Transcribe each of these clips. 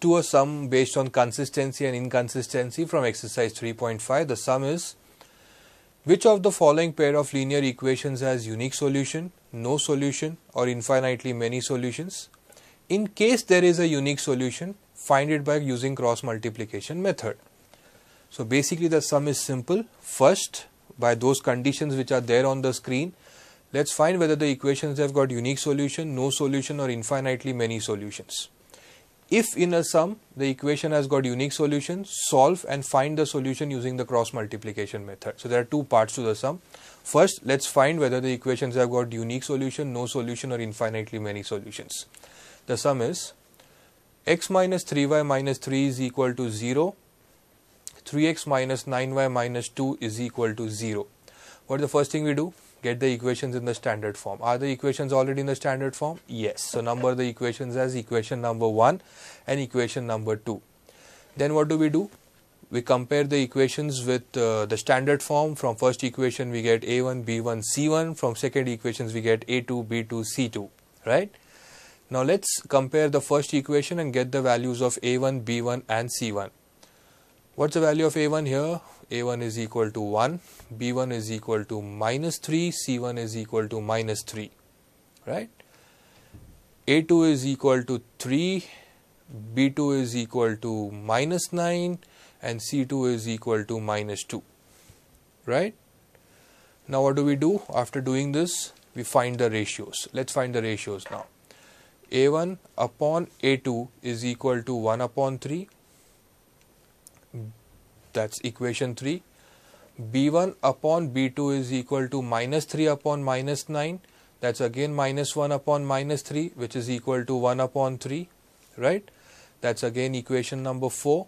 to a sum based on consistency and inconsistency from exercise 3.5. The sum is which of the following pair of linear equations has unique solution, no solution or infinitely many solutions? In case there is a unique solution, find it by using cross multiplication method. So basically the sum is simple. First, by those conditions which are there on the screen, let's find whether the equations have got unique solution, no solution or infinitely many solutions. If in a sum, the equation has got unique solution, solve and find the solution using the cross multiplication method. So there are two parts to the sum. First, let's find whether the equations have got unique solution, no solution or infinitely many solutions. The sum is x minus 3y minus 3 is equal to 0, 3x minus 9y minus 2 is equal to 0. What is the first thing we do? get the equations in the standard form. Are the equations already in the standard form? Yes. So, number the equations as equation number 1 and equation number 2. Then what do we do? We compare the equations with uh, the standard form. From first equation we get A1, B1, C1. From second equations we get A2, B2, C2. Right? Now, let's compare the first equation and get the values of A1, B1 and C1. What's the value of a1 here? a1 is equal to 1, b1 is equal to minus 3, c1 is equal to minus 3, right? a2 is equal to 3, b2 is equal to minus 9 and c2 is equal to minus 2, right? Now what do we do? After doing this, we find the ratios. Let's find the ratios now. a1 upon a2 is equal to 1 upon 3 that's equation 3 b1 upon b2 is equal to minus 3 upon minus 9 that's again minus 1 upon minus 3 which is equal to 1 upon 3 right that's again equation number 4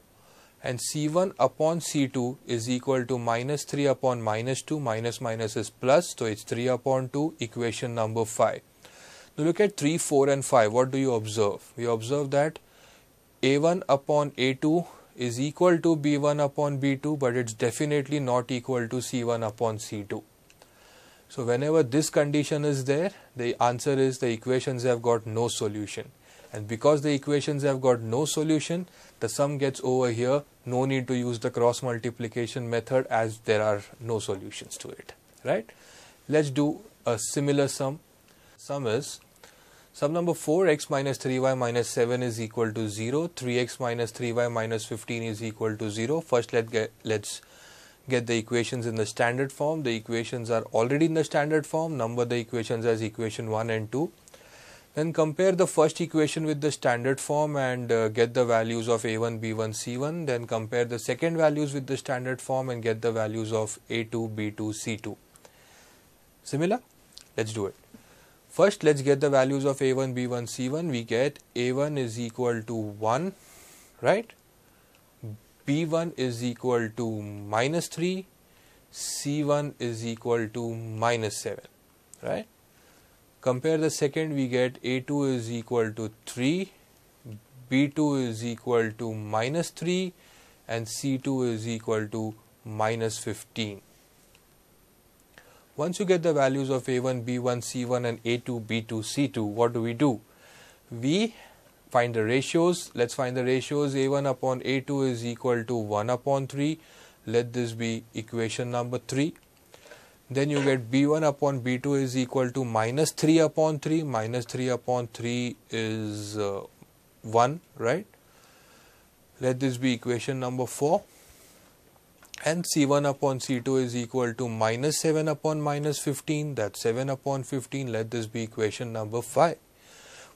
and c1 upon c2 is equal to minus 3 upon minus 2 minus minus is plus so it's 3 upon 2 equation number 5 now look at 3 4 and 5 what do you observe we observe that a1 upon a2 is equal to B1 upon B2 but it's definitely not equal to C1 upon C2. So whenever this condition is there, the answer is the equations have got no solution. And because the equations have got no solution, the sum gets over here, no need to use the cross multiplication method as there are no solutions to it, right? Let's do a similar sum. Sum is Sub number 4 x minus 3y minus 7 is equal to 0. 3x minus 3y minus 15 is equal to 0. First let get, let's get the equations in the standard form. The equations are already in the standard form. Number the equations as equation 1 and 2. Then compare the first equation with the standard form and uh, get the values of a1, b1, c1. Then compare the second values with the standard form and get the values of a2, b2, c2. Similar? Let's do it. First, let's get the values of A1, B1, C1. We get A1 is equal to 1, right? B1 is equal to minus 3, C1 is equal to minus 7, right? Compare the second, we get A2 is equal to 3, B2 is equal to minus 3, and C2 is equal to minus 15. Once you get the values of A1, B1, C1 and A2, B2, C2, what do we do? We find the ratios. Let's find the ratios. A1 upon A2 is equal to 1 upon 3. Let this be equation number 3. Then you get B1 upon B2 is equal to minus 3 upon 3. Minus 3 upon 3 is uh, 1, right? Let this be equation number 4 and C1 upon C2 is equal to minus 7 upon minus 15 that's 7 upon 15 let this be equation number 5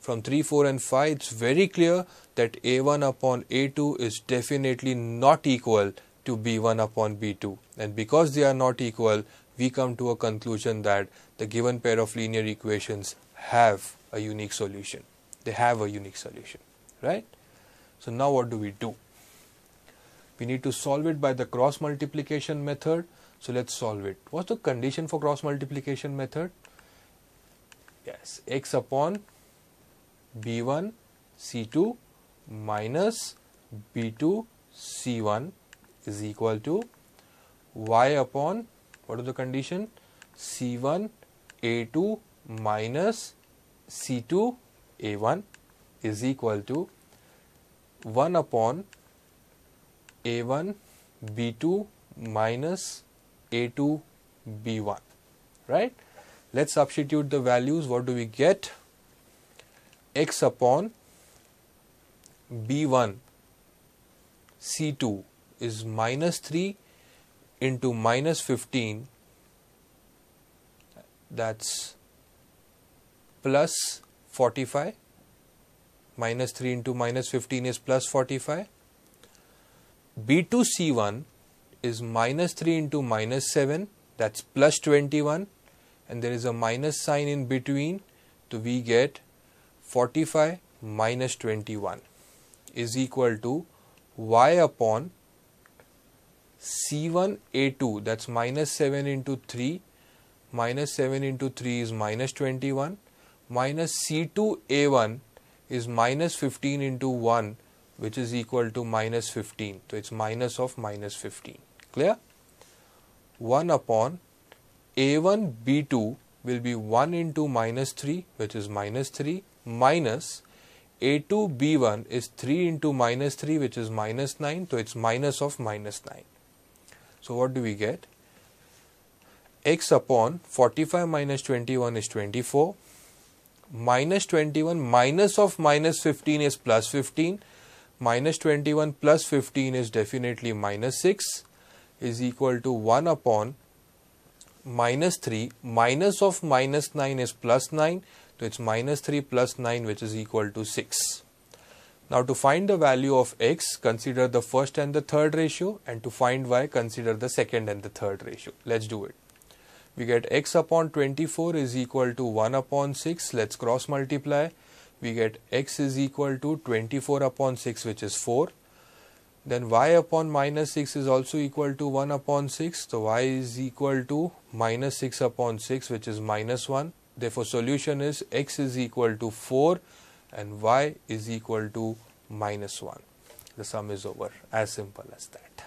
from 3 4 and 5 it's very clear that A1 upon A2 is definitely not equal to B1 upon B2 and because they are not equal we come to a conclusion that the given pair of linear equations have a unique solution they have a unique solution right so now what do we do we need to solve it by the cross multiplication method. So let's solve it. What's the condition for cross multiplication method? Yes, x upon b1 c2 minus b2 c1 is equal to y upon what is the condition c1 a2 minus c2 a1 is equal to 1 upon a1 b2 minus a2 b1 right let's substitute the values what do we get x upon b1 c2 is minus 3 into minus 15 that's plus 45 minus 3 into minus 15 is plus 45 B2C1 is minus 3 into minus 7 that's plus 21 and there is a minus sign in between so we get 45 minus 21 is equal to y upon C1A2 that's minus 7 into 3 minus 7 into 3 is minus 21 minus C2A1 is minus 15 into 1 which is equal to minus 15. So it's minus of minus 15. Clear? 1 upon a1 b2 will be 1 into minus 3 which is minus 3 minus a2 b1 is 3 into minus 3 which is minus 9 so it's minus of minus 9. So what do we get? x upon 45 minus 21 is 24 minus 21 minus of minus 15 is plus 15 minus 21 plus 15 is definitely minus 6 is equal to 1 upon minus 3 minus of minus 9 is plus 9 so it's minus 3 plus 9 which is equal to 6 now to find the value of x consider the first and the third ratio and to find y consider the second and the third ratio let's do it we get x upon 24 is equal to 1 upon 6 let's cross multiply we get x is equal to 24 upon 6 which is 4 then y upon minus 6 is also equal to 1 upon 6 so y is equal to minus 6 upon 6 which is minus 1 therefore solution is x is equal to 4 and y is equal to minus 1 the sum is over as simple as that